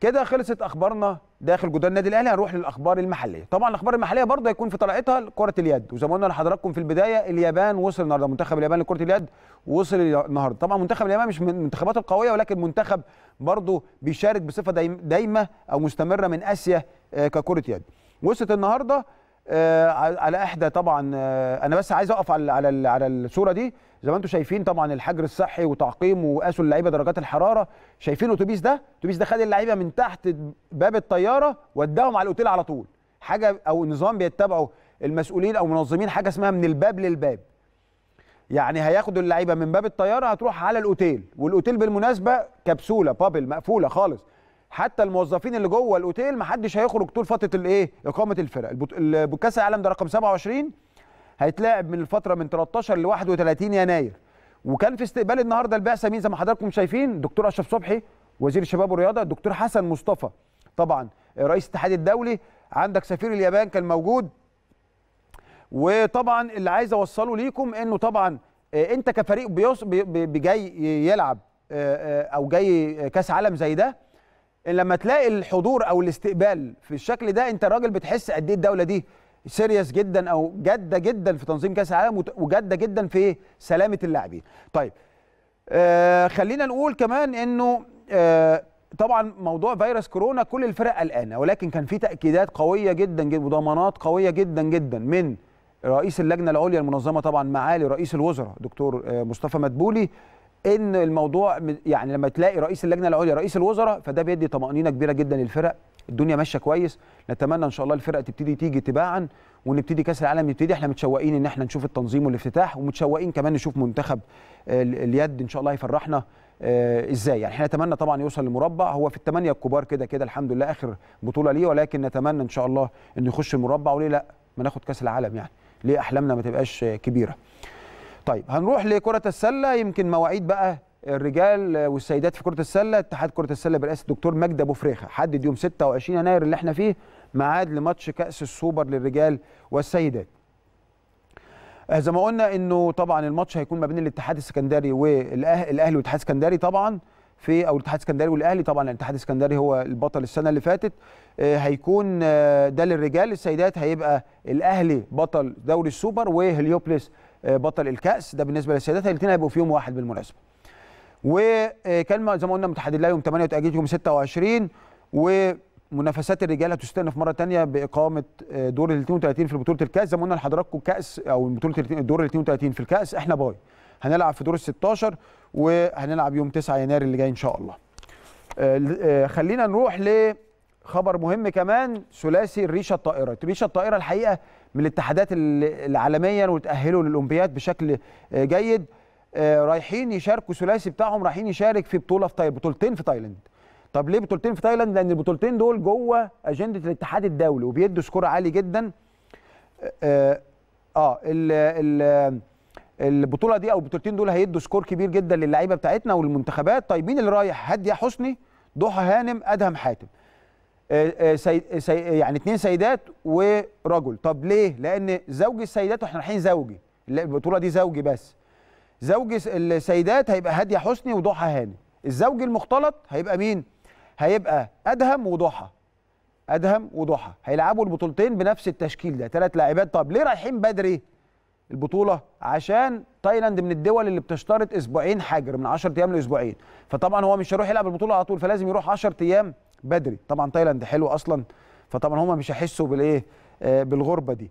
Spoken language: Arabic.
كده خلصت اخبارنا داخل جدران النادي الاهلي هنروح للاخبار المحليه طبعا الاخبار المحليه برضه هيكون في طلعتها كره اليد وزي ما قلنا لحضراتكم في البدايه اليابان وصل النهارده منتخب اليابان لكره اليد وصل النهارده طبعا منتخب اليابان مش من المنتخبات القويه ولكن منتخب برضه بيشارك بصفه دايمه او مستمره من اسيا آه، ككره يد وصلت النهارده آه، على احدى طبعا آه، انا بس عايز اقف على على على الصوره دي زي ما انتم شايفين طبعا الحجر الصحي وتعقيم وقاسوا اللعيبه درجات الحراره شايفين الاتوبيس ده الاتوبيس ده خد اللعيبه من تحت باب الطياره وداهم على الاوتيل على طول حاجه او نظام بيتبعه المسؤولين او منظمين حاجه اسمها من الباب للباب يعني هياخدوا اللعيبه من باب الطياره هتروح على الاوتيل والاوتيل بالمناسبه كبسوله بابل مقفوله خالص حتى الموظفين اللي جوه الاوتيل ما حدش هيخرج طول فتره الايه اقامه الفرق كاس العالم ده رقم 27 هيتلعب من الفتره من 13 ل 31 يناير وكان في استقبال النهارده البعثه مين زي ما حضراتكم شايفين دكتور اشرف صبحي وزير الشباب والرياضه دكتور حسن مصطفى طبعا رئيس الاتحاد الدولي عندك سفير اليابان كان موجود وطبعا اللي عايز اوصله ليكم انه طبعا آه، انت كفريق جاي يلعب آه، آه، او جاي كاس عالم زي ده لما تلاقي الحضور او الاستقبال في الشكل ده انت راجل بتحس قد ايه الدوله دي سيريس جدا او جاده جدا في تنظيم كاس العالم وجاده جدا في سلامه اللاعبين. طيب آه خلينا نقول كمان انه آه طبعا موضوع فيروس كورونا كل الفرق قلقانه ولكن كان في تاكيدات قويه جدا جدا وضمانات قويه جدا جدا من رئيس اللجنه العليا المنظمه طبعا معالي رئيس الوزراء دكتور آه، مصطفى مدبولي ان الموضوع يعني لما تلاقي رئيس اللجنه العليا رئيس الوزراء فده بيدي طمانينه كبيره جدا للفرق الدنيا ماشيه كويس نتمنى ان شاء الله الفرق تبتدي تيجي تباعا ونبتدي كاس العالم يبتدي احنا متشوقين ان احنا نشوف التنظيم والافتتاح ومتشوقين كمان نشوف منتخب اليد ان شاء الله هيفرحنا آه، ازاي يعني احنا نتمنى طبعا يوصل للمربع هو في الثمانيه الكبار كده كده الحمد لله اخر بطوله ليه ولكن نتمنى ان شاء الله انه يخش المربع وليه لا ما ناخد كاس العالم يعني ليه احلامنا ما تبقاش كبيره طيب هنروح لكره السله يمكن مواعيد بقى الرجال والسيدات في كره السله اتحاد كره السله برئاسه الدكتور مجدي ابو فريخه حدد يوم 26 يناير اللي احنا فيه ميعاد لماتش كاس السوبر للرجال والسيدات آه، زي ما قلنا انه طبعا الماتش هيكون ما بين الاتحاد السكندري والاهلي والاتحاد السكندري طبعا في او الاتحاد السكندري والاهلي طبعا الاتحاد السكندري هو البطل السنه اللي فاتت آه، هيكون آه، ده للرجال السيدات هيبقى الاهلي بطل دوري السوبر وهليوبلس آه، بطل الكاس ده بالنسبه للسيدات الاثنين هيبقوا في يوم واحد بالمناسبه وكان زي ما قلنا متحد لها يوم 8 وتاجيل يوم 26 ومنافسات الرجال هتستأنف مره ثانيه باقامه آه، دور ال 32 في بطوله الكاس زي ما قلنا لحضراتكم كاس او بطوله الدور ال 32 في الكاس احنا باي هنلعب في دور ال 16 وهنلعب يوم 9 يناير اللي جاي ان شاء الله آه، خلينا نروح ل خبر مهم كمان ثلاثي الريشه الطائره الريشه الطائره الحقيقه من الاتحادات العالميه وتاهلوا للاولمبياد بشكل آه، جيد آه، رايحين يشاركوا ثلاثي بتاعهم رايحين يشارك في بطوله في تايلاند بطولتين في تايلاند طب ليه بطولتين في تايلاند لان البطولتين دول جوه اجنده الاتحاد الدولي وبيدوا سكور عالي جدا اه, آه، ال ال البطوله دي او البطولتين دول هيدوا سكور كبير جدا للعيبه بتاعتنا والمنتخبات طيب مين اللي رايح هديه حسني ضحى هانم ادهم حاتم آه، آه، سي... آه، يعني اثنين سيدات ورجل طب ليه لان زوج السيدات واحنا رايحين زوجي البطوله دي زوجي بس زوج السيدات هيبقى هاديه حسني وضحى هاني الزوج المختلط هيبقى مين هيبقى ادهم وضحى ادهم وضحى هيلعبوا البطولتين بنفس التشكيل ده ثلاث لاعبات طب ليه رايحين بدري البطوله عشان تايلاند من الدول اللي بتشترط اسبوعين حجر من 10 ايام لاسبوعين فطبعا هو مش هيروح يلعب البطوله على طول فلازم يروح 10 ايام بدري طبعا تايلاند حلو اصلا فطبعا هم مش هيحسوا بالايه آه، بالغربه دي